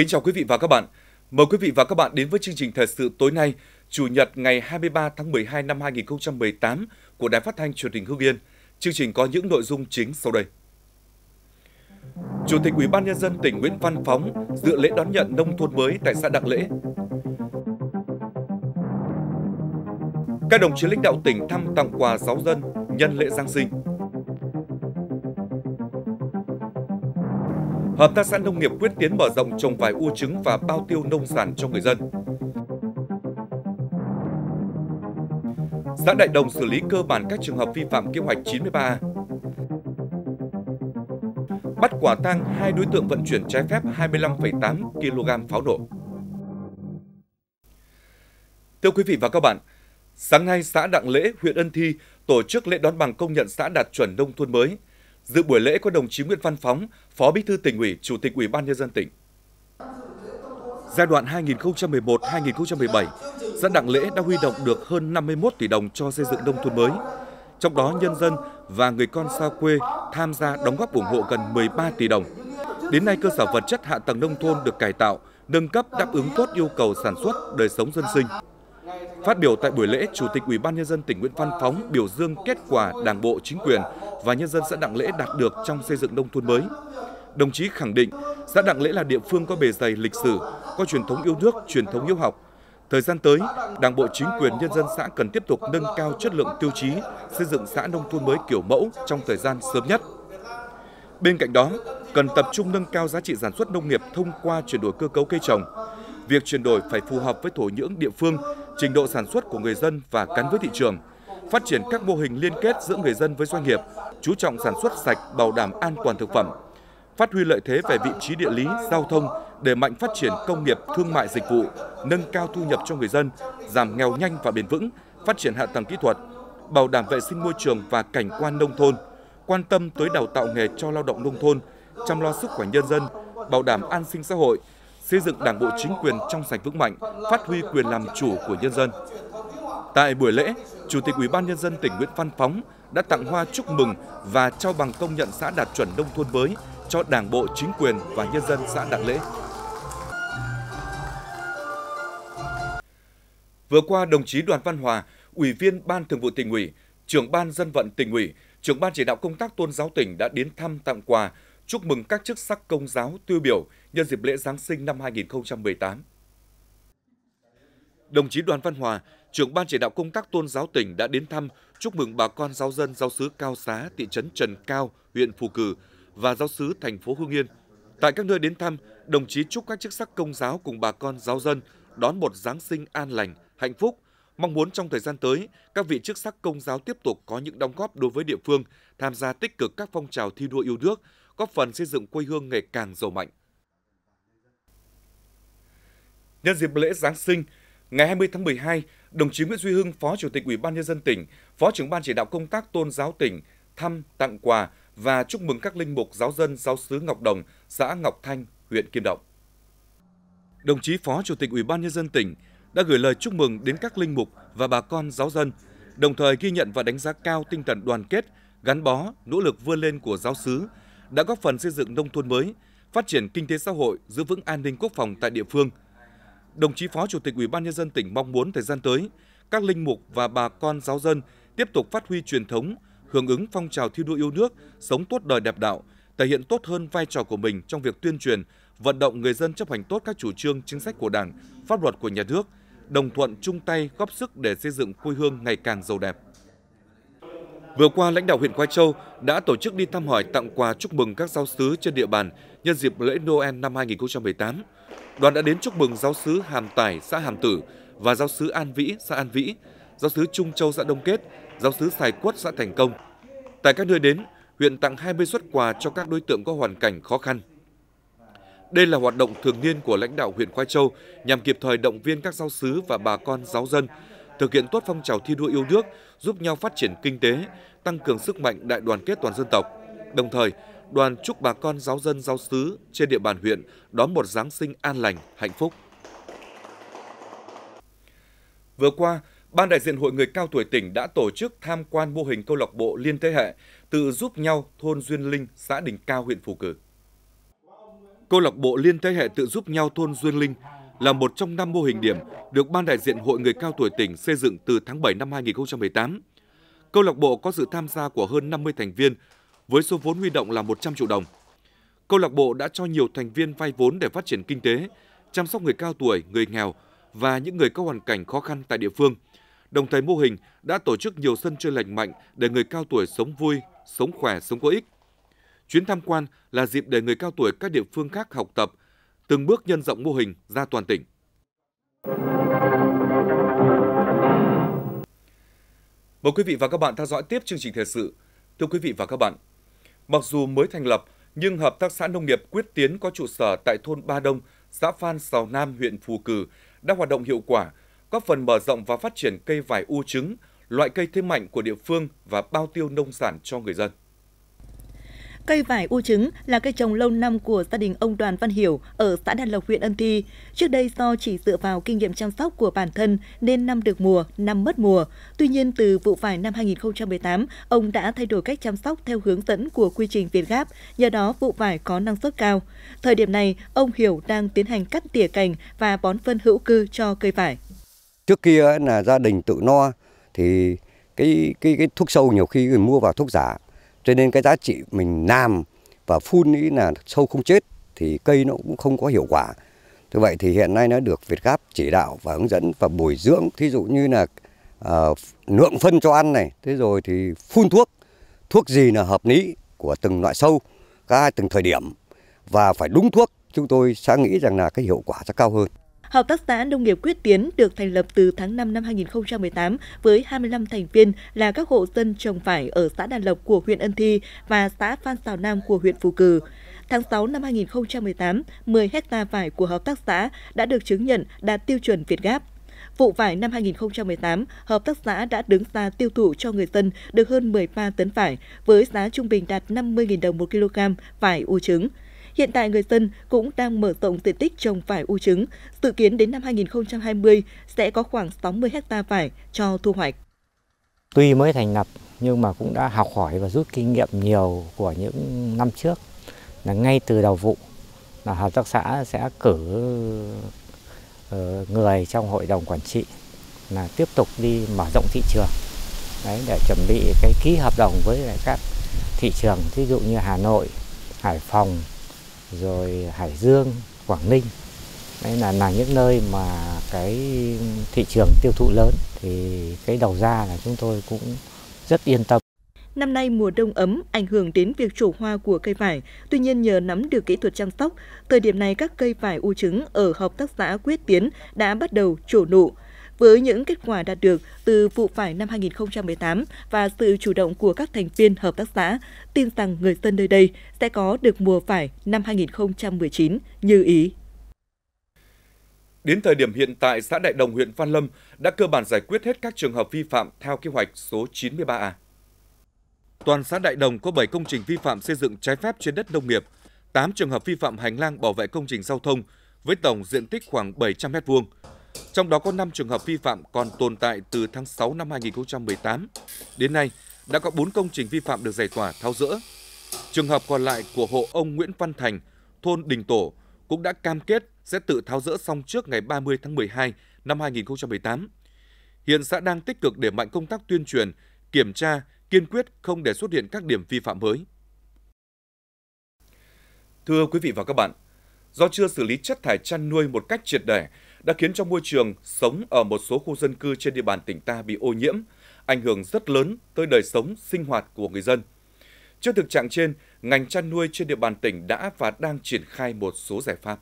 Kính chào quý vị và các bạn. Mời quý vị và các bạn đến với chương trình thời sự tối nay, Chủ nhật ngày 23 tháng 12 năm 2018 của Đài Phát thanh Truyền hình Hưng Yên. Chương trình có những nội dung chính sau đây. Chủ tịch Ủy ban nhân dân tỉnh Nguyễn Văn Phóng dự lễ đón nhận nông thôn mới tại xã Đặng Lễ. Các đồng chí lãnh đạo tỉnh thăm tặng quà giáo dân nhân lễ Giáng sinh. Hợp tác xã nông nghiệp quyết tiến mở rộng trồng vải u trứng và bao tiêu nông sản cho người dân. Xã Đại Đồng xử lý cơ bản các trường hợp vi phạm kế hoạch 93A. Bắt quả tang hai đối tượng vận chuyển trái phép 25,8 kg pháo nổ. Thưa quý vị và các bạn, sáng nay xã Đặng Lễ, huyện Ân Thi tổ chức lễ đón bằng công nhận xã đạt chuẩn nông thôn mới – Dự buổi lễ có đồng chí Nguyễn Văn Phóng, Phó Bí thư tỉnh ủy, Chủ tịch Ủy ban nhân dân tỉnh. Giai đoạn 2011-2017, xã Đặng Lễ đã huy động được hơn 51 tỷ đồng cho xây dựng nông thôn mới. Trong đó nhân dân và người con xa quê tham gia đóng góp ủng hộ gần 13 tỷ đồng. Đến nay cơ sở vật chất hạ tầng nông thôn được cải tạo, nâng cấp đáp ứng tốt yêu cầu sản xuất, đời sống dân sinh. Phát biểu tại buổi lễ, Chủ tịch Ủy ban nhân dân tỉnh Nguyễn Văn Phóng biểu dương kết quả Đảng bộ, chính quyền và nhân dân xã Đặng Lễ đạt được trong xây dựng nông thôn mới. Đồng chí khẳng định, xã Đặng Lễ là địa phương có bề dày lịch sử, có truyền thống yêu nước, truyền thống yêu học. Thời gian tới, Đảng bộ chính quyền nhân dân xã cần tiếp tục nâng cao chất lượng tiêu chí xây dựng xã nông thôn mới kiểu mẫu trong thời gian sớm nhất. Bên cạnh đó, cần tập trung nâng cao giá trị sản xuất nông nghiệp thông qua chuyển đổi cơ cấu cây trồng, Việc chuyển đổi phải phù hợp với thổ nhưỡng địa phương, trình độ sản xuất của người dân và gắn với thị trường. Phát triển các mô hình liên kết giữa người dân với doanh nghiệp, chú trọng sản xuất sạch, bảo đảm an toàn thực phẩm. Phát huy lợi thế về vị trí địa lý, giao thông, để mạnh phát triển công nghiệp, thương mại dịch vụ, nâng cao thu nhập cho người dân, giảm nghèo nhanh và bền vững, phát triển hạ tầng kỹ thuật, bảo đảm vệ sinh môi trường và cảnh quan nông thôn, quan tâm tới đào tạo nghề cho lao động nông thôn, chăm lo sức khỏe nhân dân, bảo đảm an sinh xã hội, xây dựng đảng bộ chính quyền trong sạch vững mạnh, phát huy quyền làm chủ của nhân dân. Tại buổi lễ, Chủ tịch Ủy ban nhân dân tỉnh Nguyễn Văn Phóng đã tặng hoa chúc mừng và trao bằng công nhận xã đạt chuẩn nông thôn mới cho Đảng bộ, chính quyền và nhân dân xã Đạt Lễ. Vừa qua, đồng chí Đoàn Văn Hòa, Ủy viên Ban Thường vụ tỉnh ủy, Trưởng ban dân vận tỉnh ủy, Trưởng ban chỉ đạo công tác tôn giáo tỉnh đã đến thăm tặng quà, chúc mừng các chức sắc công giáo tiêu biểu nhân dịp lễ Giáng sinh năm 2018. Đồng chí Đoàn Văn Hòa, trưởng ban chỉ đạo công tác tôn giáo tỉnh đã đến thăm, chúc mừng bà con giáo dân giáo xứ Cao Xá, thị trấn Trần Cao, huyện Phù Cử và giáo xứ thành phố Hương Yên. Tại các nơi đến thăm, đồng chí chúc các chức sắc công giáo cùng bà con giáo dân đón một Giáng sinh an lành, hạnh phúc, mong muốn trong thời gian tới, các vị chức sắc công giáo tiếp tục có những đóng góp đối với địa phương, tham gia tích cực các phong trào thi đua yêu nước, góp phần xây dựng quê hương ngày càng giàu mạnh. Nhân dịp lễ Giáng sinh, ngày 20 tháng 12, đồng chí Nguyễn Duy Hưng, Phó Chủ tịch Ủy ban nhân dân tỉnh, Phó trưởng ban chỉ đạo công tác tôn giáo tỉnh thăm, tặng quà và chúc mừng các linh mục giáo dân giáo sứ Ngọc Đồng, xã Ngọc Thanh, huyện Kim Động. Đồng chí Phó Chủ tịch Ủy ban nhân dân tỉnh đã gửi lời chúc mừng đến các linh mục và bà con giáo dân, đồng thời ghi nhận và đánh giá cao tinh thần đoàn kết, gắn bó, nỗ lực vươn lên của giáo sứ đã góp phần xây dựng nông thôn mới, phát triển kinh tế xã hội, giữ vững an ninh quốc phòng tại địa phương – Đồng chí Phó Chủ tịch Ủy ban nhân dân tỉnh mong muốn thời gian tới, các linh mục và bà con giáo dân tiếp tục phát huy truyền thống, hưởng ứng phong trào thi đua yêu nước, sống tốt đời đẹp đạo, thể hiện tốt hơn vai trò của mình trong việc tuyên truyền, vận động người dân chấp hành tốt các chủ trương, chính sách của Đảng, pháp luật của nhà nước, đồng thuận chung tay góp sức để xây dựng quê hương ngày càng giàu đẹp. Vừa qua, lãnh đạo huyện Khoai Châu đã tổ chức đi thăm hỏi tặng quà chúc mừng các giáo sứ trên địa bàn nhân dịp lễ Noel năm 2018. Đoàn đã đến chúc mừng giáo sứ Hàm Tài, xã Hàm Tử và giáo sứ An Vĩ, xã An Vĩ, giáo sứ Trung Châu, xã Đông Kết, giáo sứ Sài Quất, xã Thành Công. Tại các nơi đến, huyện tặng 20 xuất quà cho các đối tượng có hoàn cảnh khó khăn. Đây là hoạt động thường niên của lãnh đạo huyện Khoai Châu nhằm kịp thời động viên các giáo sứ và bà con giáo dân thực hiện tốt phong trào thi đua yêu nước, giúp nhau phát triển kinh tế, tăng cường sức mạnh đại đoàn kết toàn dân tộc. Đồng thời, đoàn chúc bà con giáo dân giáo sứ trên địa bàn huyện đón một Giáng sinh an lành, hạnh phúc. Vừa qua, Ban đại diện Hội người cao tuổi tỉnh đã tổ chức tham quan mô hình câu lạc bộ liên thế hệ tự giúp nhau thôn Duyên Linh, xã Đình Cao, huyện Phù Cử. Câu lạc bộ liên thế hệ tự giúp nhau thôn Duyên Linh là một trong năm mô hình điểm được Ban đại diện Hội người cao tuổi tỉnh xây dựng từ tháng 7 năm 2018. Câu lạc bộ có sự tham gia của hơn 50 thành viên với số vốn huy động là 100 triệu đồng. Câu lạc bộ đã cho nhiều thành viên vay vốn để phát triển kinh tế, chăm sóc người cao tuổi, người nghèo và những người có hoàn cảnh khó khăn tại địa phương. Đồng thời mô hình đã tổ chức nhiều sân chơi lành mạnh để người cao tuổi sống vui, sống khỏe, sống có ích. Chuyến tham quan là dịp để người cao tuổi các địa phương khác học tập, từng bước nhân rộng mô hình ra toàn tỉnh. Mời quý vị và các bạn theo dõi tiếp chương trình thời sự. Thưa quý vị và các bạn, Mặc dù mới thành lập, nhưng Hợp tác xã Nông nghiệp Quyết Tiến có trụ sở tại thôn Ba Đông, xã Phan Sào Nam, huyện Phù Cử đã hoạt động hiệu quả, góp phần mở rộng và phát triển cây vải u trứng, loại cây thế mạnh của địa phương và bao tiêu nông sản cho người dân. Cây vải u trứng là cây trồng lâu năm của gia đình ông Đoàn Văn Hiểu ở xã Đan Lộc, huyện Ân Thi. Trước đây do chỉ dựa vào kinh nghiệm chăm sóc của bản thân nên năm được mùa, năm mất mùa. Tuy nhiên từ vụ vải năm 2018, ông đã thay đổi cách chăm sóc theo hướng dẫn của quy trình Việt Gáp, nhờ đó vụ vải có năng suất cao. Thời điểm này, ông Hiểu đang tiến hành cắt tỉa cành và bón phân hữu cơ cho cây vải. Trước kia là gia đình tự no thì cái cái cái thuốc sâu nhiều khi mua vào thuốc giả cho nên cái giá trị mình làm và phun ý là sâu không chết thì cây nó cũng không có hiệu quả như vậy thì hiện nay nó được Việt Gáp chỉ đạo và hướng dẫn và bồi dưỡng thí dụ như là uh, ờ, lượng phân cho ăn này thế rồi thì phun thuốc thuốc gì là hợp lý của từng loại sâu các từng thời điểm và phải đúng thuốc chúng tôi sẽ nghĩ rằng là cái hiệu quả sẽ cao hơn Hợp tác xã Nông nghiệp Quyết Tiến được thành lập từ tháng 5 năm 2018 với 25 thành viên là các hộ dân trồng vải ở xã Đà Lộc của huyện Ân Thi và xã Phan Xào Nam của huyện Phú Cử. Tháng 6 năm 2018, 10 hecta vải của hợp tác xã đã được chứng nhận đạt tiêu chuẩn Việt Gáp. Vụ vải năm 2018, hợp tác xã đã đứng ra tiêu thụ cho người dân được hơn 13 tấn vải với giá trung bình đạt 50.000 đồng một kg vải u trứng. Hiện tại người dân cũng đang mở rộng diện tích trồng vải u trứng, dự kiến đến năm 2020 sẽ có khoảng 60 hecta vải cho thu hoạch. Tuy mới thành lập nhưng mà cũng đã học hỏi và rút kinh nghiệm nhiều của những năm trước là ngay từ đầu vụ là hợp tác xã sẽ cử ờ, người trong hội đồng quản trị là tiếp tục đi mở rộng thị trường đấy để chuẩn bị cái ký hợp đồng với các thị trường ví dụ như Hà Nội, Hải Phòng, rồi Hải Dương, Quảng Ninh. Đây là là những nơi mà cái thị trường tiêu thụ lớn thì cái đầu ra là chúng tôi cũng rất yên tâm. Năm nay mùa đông ấm ảnh hưởng đến việc trổ hoa của cây vải, tuy nhiên nhờ nắm được kỹ thuật chăm sóc, thời điểm này các cây vải u trứng ở hợp tác xã Quyết Tiến đã bắt đầu trổ nụ. Với những kết quả đạt được từ vụ vải năm 2018 và sự chủ động của các thành viên hợp tác xã, tin rằng người dân nơi đây sẽ có được mùa vải năm 2019 như ý. Đến thời điểm hiện tại, xã Đại Đồng, huyện Phan Lâm đã cơ bản giải quyết hết các trường hợp vi phạm theo kế hoạch số 93A. Toàn xã Đại Đồng có 7 công trình vi phạm xây dựng trái phép trên đất nông nghiệp, 8 trường hợp vi phạm hành lang bảo vệ công trình giao thông với tổng diện tích khoảng 700 m2. Trong đó có 5 trường hợp vi phạm còn tồn tại từ tháng 6 năm 2018. Đến nay, đã có 4 công trình vi phạm được giải tỏa tháo rỡ. Trường hợp còn lại của hộ ông Nguyễn Văn Thành, thôn Đình Tổ, cũng đã cam kết sẽ tự tháo rỡ xong trước ngày 30 tháng 12 năm 2018. Hiện xã đang tích cực để mạnh công tác tuyên truyền, kiểm tra, kiên quyết không để xuất hiện các điểm vi phạm mới. Thưa quý vị và các bạn, do chưa xử lý chất thải chăn nuôi một cách triệt để đã khiến cho môi trường sống ở một số khu dân cư trên địa bàn tỉnh ta bị ô nhiễm, ảnh hưởng rất lớn tới đời sống, sinh hoạt của người dân. Trước thực trạng trên, ngành chăn nuôi trên địa bàn tỉnh đã và đang triển khai một số giải pháp.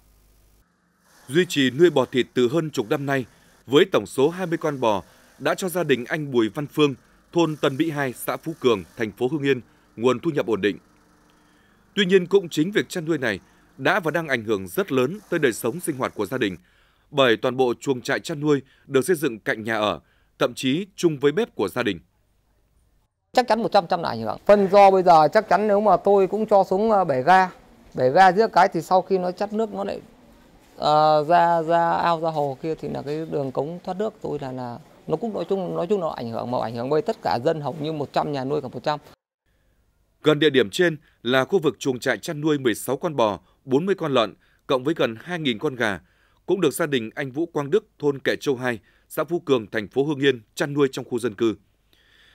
Duy trì nuôi bò thịt từ hơn chục năm nay, với tổng số 20 con bò đã cho gia đình anh Bùi Văn Phương, thôn Tân Mỹ 2, xã Phú Cường, thành phố Hưng Yên, nguồn thu nhập ổn định. Tuy nhiên cũng chính việc chăn nuôi này đã và đang ảnh hưởng rất lớn tới đời sống sinh hoạt của gia đình, bởi toàn bộ chuồng trại chăn nuôi được xây dựng cạnh nhà ở, thậm chí chung với bếp của gia đình. Chắc chắn 100% là ảnh hưởng. Phân do bây giờ chắc chắn nếu mà tôi cũng cho xuống ờ, bể ga, bể ga giữa cái thì sau khi nó chắt nước nó lại uh, ra ra ao ra hồ kia thì là cái đường cống thoát nước tôi là là nó cũng nói chung nói chung nó ảnh hưởng mà ảnh hưởng với tất cả dân hầu như 100 nhà nuôi cả 100. Gần địa điểm trên là khu vực chuồng trại chăn nuôi 16 con bò, 40 con lợn, cộng với gần 2.000 con gà, cũng được gia đình anh Vũ Quang Đức, thôn Kẻ Châu 2, xã Phú Cường, thành phố Hương Yên chăn nuôi trong khu dân cư.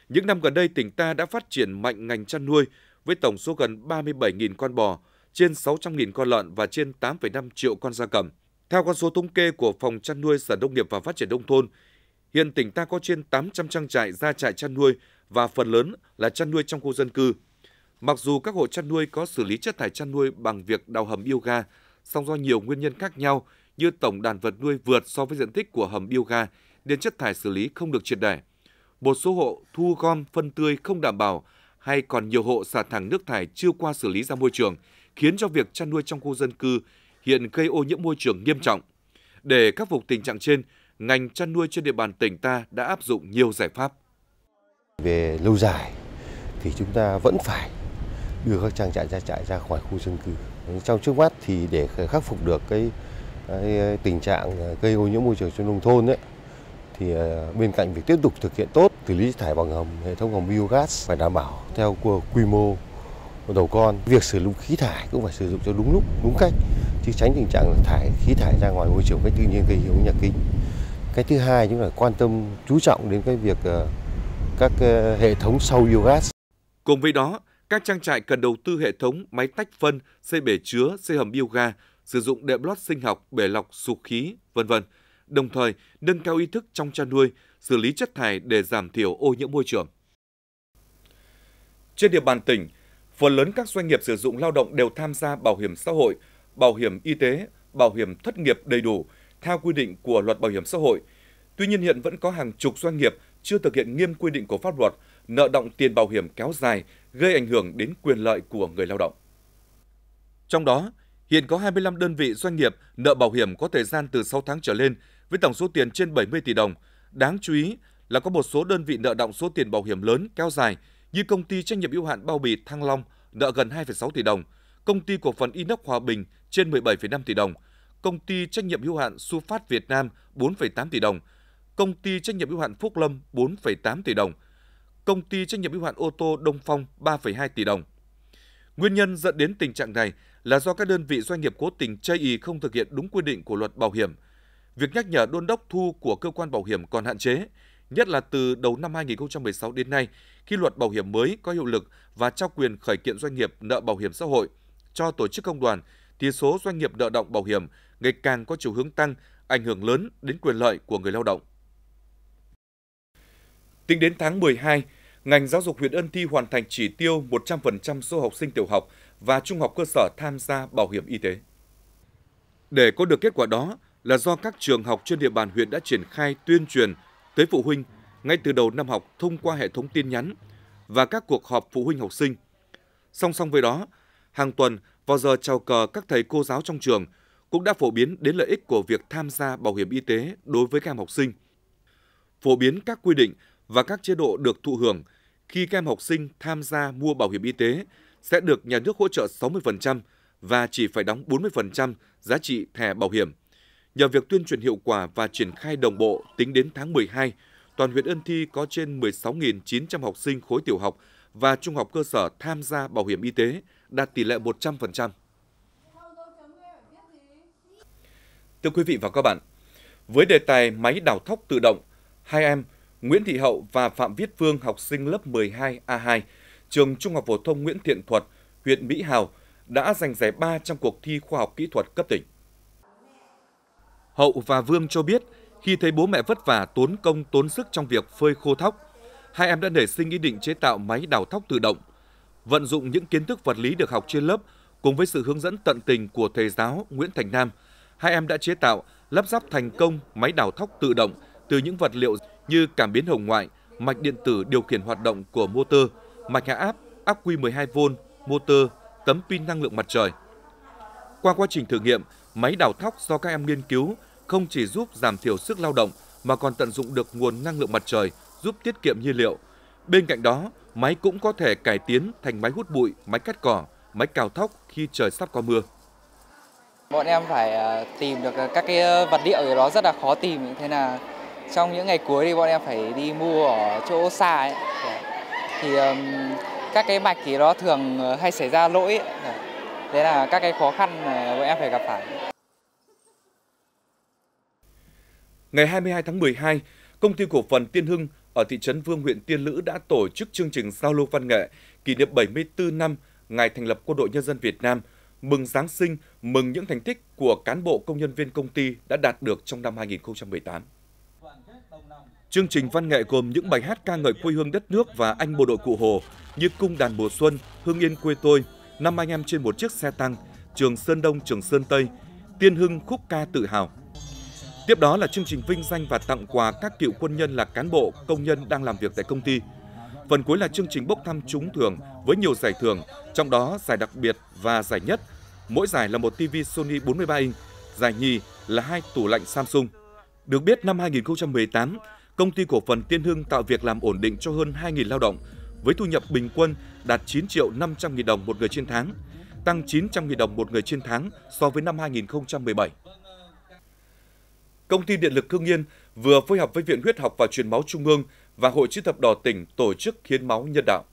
Những năm gần đây, tỉnh ta đã phát triển mạnh ngành chăn nuôi với tổng số gần 37.000 con bò, trên 600.000 con lợn và trên 8,5 triệu con gia cầm. Theo con số thống kê của Phòng Chăn nuôi Sở Nông nghiệp và Phát triển Nông thôn, hiện tỉnh ta có trên 800 trang trại gia trại chăn nuôi và phần lớn là chăn nuôi trong khu dân cư. Mặc dù các hộ chăn nuôi có xử lý chất thải chăn nuôi bằng việc đào hầm bioga, song do nhiều nguyên nhân khác nhau như tổng đàn vật nuôi vượt so với diện tích của hầm bioga nên chất thải xử lý không được triệt để. Một số hộ thu gom phân tươi không đảm bảo hay còn nhiều hộ xả thẳng nước thải chưa qua xử lý ra môi trường, khiến cho việc chăn nuôi trong khu dân cư hiện gây ô nhiễm môi trường nghiêm trọng. Để khắc phục tình trạng trên, ngành chăn nuôi trên địa bàn tỉnh ta đã áp dụng nhiều giải pháp. Về lâu dài thì chúng ta vẫn phải đưa các trang trại ra trại ra khỏi khu dân cư. Trong trước mắt thì để khắc phục được cái cái ờ, tình trạng ờ, gây ô nhiễm môi trường trong nông thôn ấy, thì ờ, bên cạnh việc tiếp tục thực hiện tốt xử lý thải bằng hầm hệ thống hầm biogas phải đảm bảo theo quy mô đầu con việc sử dụng khí thải cũng phải sử dụng cho đúng lúc đúng cách chứ tránh tình trạng là thải khí thải ra ngoài môi trường cách tự nhiên gây hiệu nhà kính cái thứ hai chúng là quan tâm chú trọng đến cái việc các hệ thống sau biogas cùng với đó các trang trại cần đầu tư hệ thống máy tách phân xây bể chứa xây hầm biogas sử dụng đệm lót sinh học, bể lọc sục khí, vân vân. Đồng thời, nâng cao ý thức trong chăn nuôi, xử lý chất thải để giảm thiểu ô nhiễm môi trường. Trên địa bàn tỉnh, phần lớn các doanh nghiệp sử dụng lao động đều tham gia bảo hiểm xã hội, bảo hiểm y tế, bảo hiểm thất nghiệp đầy đủ theo quy định của luật bảo hiểm xã hội. Tuy nhiên hiện vẫn có hàng chục doanh nghiệp chưa thực hiện nghiêm quy định của pháp luật, nợ động tiền bảo hiểm kéo dài gây ảnh hưởng đến quyền lợi của người lao động. Trong đó, Hiện có 25 đơn vị doanh nghiệp nợ bảo hiểm có thời gian từ 6 tháng trở lên với tổng số tiền trên 70 tỷ đồng. Đáng chú ý là có một số đơn vị nợ động số tiền bảo hiểm lớn kéo dài như công ty trách nhiệm hữu hạn bao bì Thăng Long nợ gần 2,6 tỷ đồng, công ty cổ phần Inox Hòa Bình trên 17,5 tỷ đồng, công ty trách nhiệm hữu hạn Su Phát Việt Nam 4,8 tỷ đồng, công ty trách nhiệm hữu hạn Phúc Lâm 4,8 tỷ đồng, công ty trách nhiệm hữu hạn ô tô Đông Phong 3,2 tỷ đồng. Nguyên nhân dẫn đến tình trạng này là do các đơn vị doanh nghiệp cố tình chây ý không thực hiện đúng quy định của luật bảo hiểm. Việc nhắc nhở đôn đốc thu của cơ quan bảo hiểm còn hạn chế, nhất là từ đầu năm 2016 đến nay, khi luật bảo hiểm mới có hiệu lực và trao quyền khởi kiện doanh nghiệp nợ bảo hiểm xã hội cho tổ chức công đoàn, thì số doanh nghiệp nợ động bảo hiểm ngày càng có chiều hướng tăng, ảnh hưởng lớn đến quyền lợi của người lao động. Tính đến tháng 12, ngành giáo dục huyện Ân Thi hoàn thành chỉ tiêu 100% số học sinh tiểu học và trung học cơ sở tham gia bảo hiểm y tế. Để có được kết quả đó là do các trường học trên địa bàn huyện đã triển khai tuyên truyền tới phụ huynh ngay từ đầu năm học thông qua hệ thống tin nhắn và các cuộc họp phụ huynh học sinh. Song song với đó, hàng tuần vào giờ chào cờ các thầy cô giáo trong trường cũng đã phổ biến đến lợi ích của việc tham gia bảo hiểm y tế đối với các em học sinh. Phổ biến các quy định và các chế độ được thụ hưởng khi các em học sinh tham gia mua bảo hiểm y tế sẽ được nhà nước hỗ trợ 60% và chỉ phải đóng 40% giá trị thẻ bảo hiểm. Nhờ việc tuyên truyền hiệu quả và triển khai đồng bộ tính đến tháng 12, toàn huyện Ân Thi có trên 16.900 học sinh khối tiểu học và trung học cơ sở tham gia bảo hiểm y tế, đạt tỷ lệ 100%. Thưa quý vị và các bạn, với đề tài máy đào thóc tự động, hai em Nguyễn Thị Hậu và Phạm Viết Phương học sinh lớp 12A2 trường Trung học phổ thông Nguyễn Thiện Thuật, huyện Mỹ Hào đã giành giải ba trong cuộc thi khoa học kỹ thuật cấp tỉnh. Hậu và Vương cho biết, khi thấy bố mẹ vất vả tốn công tốn sức trong việc phơi khô thóc, hai em đã nảy sinh ý định chế tạo máy đào thóc tự động. Vận dụng những kiến thức vật lý được học trên lớp cùng với sự hướng dẫn tận tình của thầy giáo Nguyễn Thành Nam, hai em đã chế tạo lắp ráp thành công máy đào thóc tự động từ những vật liệu như cảm biến hồng ngoại, mạch điện tử điều khiển hoạt động của motor, mạch hạ áp, ắc quy 12V, motor, tấm pin năng lượng mặt trời. Qua quá trình thử nghiệm, máy đào thóc do các em nghiên cứu không chỉ giúp giảm thiểu sức lao động mà còn tận dụng được nguồn năng lượng mặt trời giúp tiết kiệm nhiên liệu. Bên cạnh đó, máy cũng có thể cải tiến thành máy hút bụi, máy cắt cỏ, máy cào thóc khi trời sắp có mưa. Bọn em phải à, tìm được à, các cái ờ, vật liệu ở đó rất là khó tìm, thế là trong những ngày cuối thì bọn em phải đi mua ở chỗ xa ấy, để thì các cái mạch thì nó thường ờ, hay xảy ra lỗi thế là các cái khó khăn ờ, bọn em phải gặp phải Ngày 22 tháng 12, công ty cổ phần Tiên Hưng ở thị trấn Vương huyện Tiên Lữ đã tổ chức chương trình giao lưu văn nghệ kỷ niệm 74 năm ngày thành lập Quân đội Nhân dân Việt Nam, mừng Giáng sinh, mừng những thành tích của cán bộ công nhân viên công ty đã đạt được trong năm 2018. Chương trình văn nghệ gồm những bài hát ca ngợi quê hương đất nước và anh bộ đội cụ Hồ như Cung đàn mùa xuân, Hương yên quê tôi, Năm anh em trên một chiếc xe tăng, Trường Sơn Đông, Trường Sơn Tây, Tiên Hưng khúc ca tự hào. Tiếp đó là chương trình vinh danh và tặng quà các cựu quân nhân là cán bộ, công nhân đang làm việc tại công ty. Phần cuối là chương trình bốc thăm trúng thưởng với nhiều giải thưởng, trong đó giải đặc biệt và giải nhất. Mỗi giải là một TV Sony 43 inch, giải nhì là hai tủ lạnh Samsung. Được biết năm 2018, công ty cổ phần Tiên Hưng tạo việc làm ổn định cho hơn 2.000 lao động, với thu nhập bình quân đạt 9 triệu 500 nghìn đồng một người trên tháng, tăng 900 nghìn đồng một người trên tháng so với năm 2017. Công ty Điện lực Hưng Yên vừa phối hợp với Viện Huyết học và Truyền máu Trung ương và Hội chữ thập đỏ tỉnh tổ chức hiến máu nhân đạo.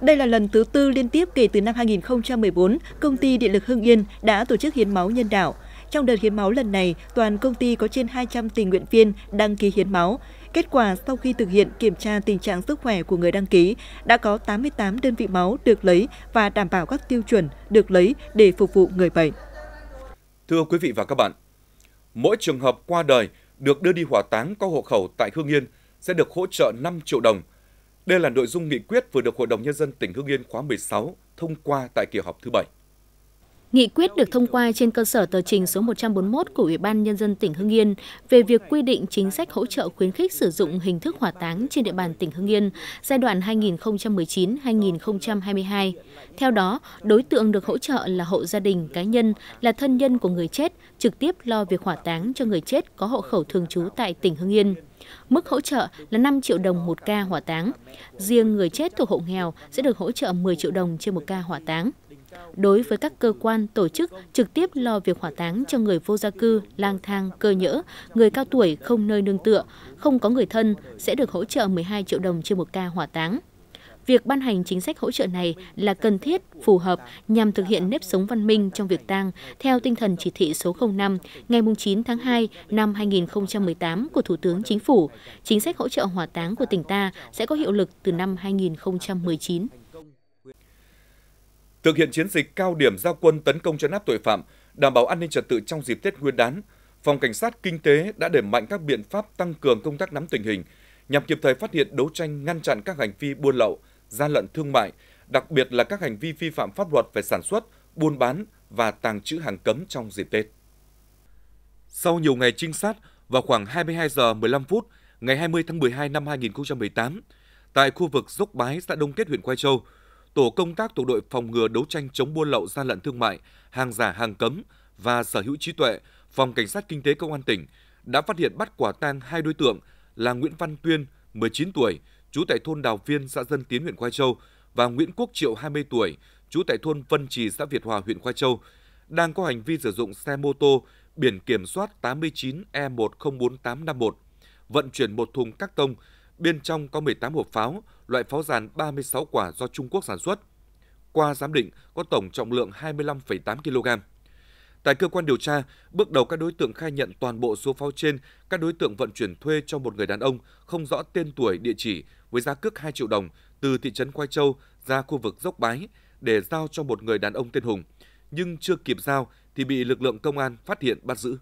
Đây là lần thứ tư liên tiếp kể từ năm 2014, công ty Điện lực Hưng Yên đã tổ chức hiến máu nhân đạo – trong đợt hiến máu lần này, toàn công ty có trên 200 tình nguyện viên đăng ký hiến máu. Kết quả sau khi thực hiện kiểm tra tình trạng sức khỏe của người đăng ký, đã có 88 đơn vị máu được lấy và đảm bảo các tiêu chuẩn được lấy để phục vụ người bệnh. Thưa quý vị và các bạn, mỗi trường hợp qua đời được đưa đi hỏa táng có hộ khẩu tại Hương Yên sẽ được hỗ trợ 5 triệu đồng. Đây là nội dung nghị quyết vừa được Hội đồng Nhân dân tỉnh Hương Yên khóa 16 thông qua tại kỳ họp thứ 7. Nghị quyết được thông qua trên cơ sở tờ trình số 141 của Ủy ban Nhân dân tỉnh Hưng Yên về việc quy định chính sách hỗ trợ khuyến khích sử dụng hình thức hỏa táng trên địa bàn tỉnh Hưng Yên giai đoạn 2019-2022. Theo đó, đối tượng được hỗ trợ là hộ gia đình cá nhân, là thân nhân của người chết, trực tiếp lo việc hỏa táng cho người chết có hộ khẩu thường trú tại tỉnh Hưng Yên. Mức hỗ trợ là 5 triệu đồng một ca hỏa táng. Riêng người chết thuộc hộ nghèo sẽ được hỗ trợ 10 triệu đồng trên một ca hỏa táng đối với các cơ quan, tổ chức trực tiếp lo việc hỏa táng cho người vô gia cư, lang thang, cơ nhỡ, người cao tuổi không nơi nương tựa, không có người thân sẽ được hỗ trợ 12 triệu đồng trên một ca hỏa táng. Việc ban hành chính sách hỗ trợ này là cần thiết, phù hợp nhằm thực hiện nếp sống văn minh trong việc tang theo tinh thần chỉ thị số 05 ngày 9 tháng 2 năm 2018 của Thủ tướng Chính phủ. Chính sách hỗ trợ hỏa táng của tỉnh ta sẽ có hiệu lực từ năm 2019. Thực hiện chiến dịch cao điểm giao quân tấn công chấn áp tội phạm, đảm bảo an ninh trật tự trong dịp Tết Nguyên đán, Phòng Cảnh sát Kinh tế đã đẩy mạnh các biện pháp tăng cường công tác nắm tình hình, nhằm kịp thời phát hiện đấu tranh ngăn chặn các hành vi buôn lậu, gian lận thương mại, đặc biệt là các hành vi vi phạm pháp luật về sản xuất, buôn bán và tàng trữ hàng cấm trong dịp Tết. Sau nhiều ngày trinh sát, vào khoảng 22 giờ 15 phút ngày 20 tháng 12 năm 2018, tại khu vực Dốc Bái, xã Đông Kết, huyện Quai Châu, tổ công tác thuộc đội phòng ngừa đấu tranh chống buôn lậu gian lận thương mại, hàng giả hàng cấm và sở hữu trí tuệ, phòng cảnh sát kinh tế công an tỉnh đã phát hiện bắt quả tang hai đối tượng là Nguyễn Văn Tuyên, 19 tuổi, trú tại thôn Đào Viên, xã Dân Tiến, huyện Khoai Châu và Nguyễn Quốc Triệu, 20 tuổi, trú tại thôn Vân Trì, xã Việt Hòa, huyện Khoai Châu, đang có hành vi sử dụng xe mô tô biển kiểm soát 89E104851, vận chuyển một thùng các tông, bên trong có 18 hộp pháo, loại pháo giàn 36 quả do Trung Quốc sản xuất. Qua giám định có tổng trọng lượng 25,8 kg. Tại cơ quan điều tra, bước đầu các đối tượng khai nhận toàn bộ số pháo trên các đối tượng vận chuyển thuê cho một người đàn ông không rõ tên tuổi, địa chỉ với giá cước 2 triệu đồng từ thị trấn Quai Châu ra khu vực dốc Bái để giao cho một người đàn ông tên Hùng, nhưng chưa kịp giao thì bị lực lượng công an phát hiện bắt giữ.